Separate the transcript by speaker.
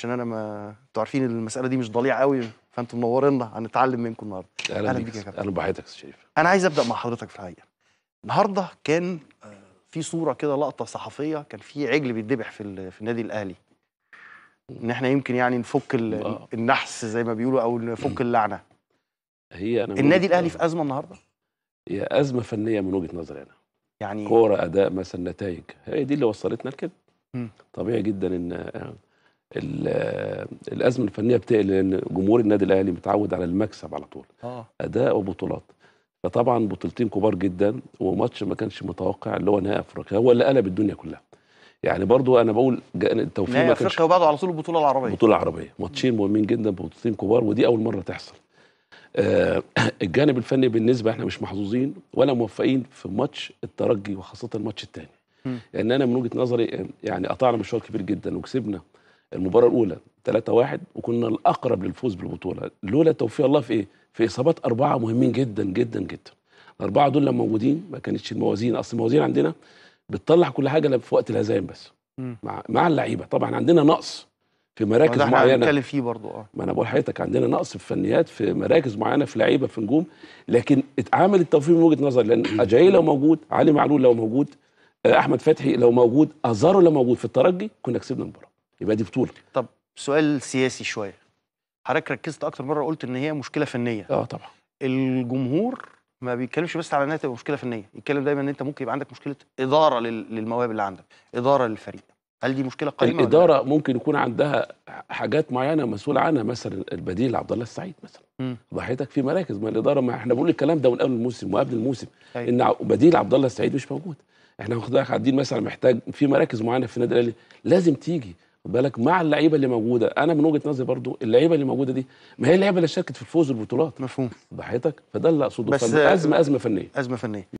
Speaker 1: عشان انا ما انتوا عارفين المساله دي مش ضليعه قوي فانتوا منورينا هنتعلم منكم النهارده اهلا بيك يا كابتن اهلا بحضرتك يا شريف انا عايز ابدا مع حضرتك في الحقيقه النهارده كان آه، في صوره كده لقطه صحفيه كان في عجل بيتذبح في في النادي الاهلي ان احنا يمكن يعني نفك آه. النحس زي ما بيقولوا او نفك اللعنه
Speaker 2: هي انا النادي الاهلي
Speaker 1: في ازمه النهارده هي ازمه فنيه من وجهه نظري انا يعني كوره اداء
Speaker 2: مثلا نتائج هي دي اللي وصلتنا لكده طبيعي جدا ان آه، الازمه الفنيه بتقل لان جمهور النادي الاهلي متعود على المكسب على طول آه. اداء وبطولات فطبعا بطولتين كبار جدا وماتش ما كانش متوقع اللي هو نهائي افريقيا هو اللي قلب الدنيا كلها يعني برضو انا بقول التوفيق نهائي افريقيا
Speaker 1: وبعده على طول البطوله العربيه البطوله العربيه
Speaker 2: ماتشين مهمين جدا بطولتين كبار ودي اول مره تحصل آه الجانب الفني بالنسبه احنا مش محظوظين ولا موفقين في ماتش الترجي وخاصه الماتش الثاني لان يعني انا من وجهه نظري يعني قطعنا مشوار كبير جدا وكسبنا المباراه الاولى 3-1 وكنا الاقرب للفوز بالبطوله لولا توفيق الله في ايه؟ في اصابات اربعه مهمين جدا جدا جدا الاربعه دول لما موجودين ما كانتش الموازين اصل الموازين عندنا بتطلع كل حاجه في وقت الهزايم بس مع مع اللعيبه طبعا عندنا نقص في مراكز معينه بنتكلم
Speaker 1: فيه برضه اه
Speaker 2: ما انا بقول حضرتك عندنا نقص في فنيات في مراكز معينه في لعيبه في نجوم لكن اتعمل التوفيق من وجهه نظري لان اجاي لو موجود علي معلول لو موجود
Speaker 1: آه، احمد فتحي لو موجود ازارو لو موجود في الترجي كنا كسبنا المباراه يبقى دي بطوله طب سؤال سياسي شويه حضرتك ركزت اكتر مره قلت ان هي مشكله فنيه اه طبعا الجمهور ما بيتكلمش بس على انها تبقى مشكله فنيه يتكلم دايما ان انت ممكن يبقى عندك مشكله اداره للمواهب اللي عندك اداره للفريق هل دي مشكله قائمه الاداره ممكن يكون عندها
Speaker 2: حاجات معينه مسؤول عنها مثلا البديل عبد الله السعيد مثلا ضحيتك في مراكز ما الاداره ما احنا بنقول الكلام ده من قبل الموسم وقبل الموسم أيوة. ان بديل عبد الله السعيد مش موجود احنا واخدين مثلا محتاج في مراكز معينه في النادي الاهلي لازم تيجي بالك مع اللعيبه اللي موجوده انا من وجهه نظري برضو اللعيبه اللي موجوده دي ما هي اللعيبه اللي شاركت في الفوز بالبطولات مفهوم بحياتك فده اللي اقصده ازمه ازمه فنيه ازمه فنيه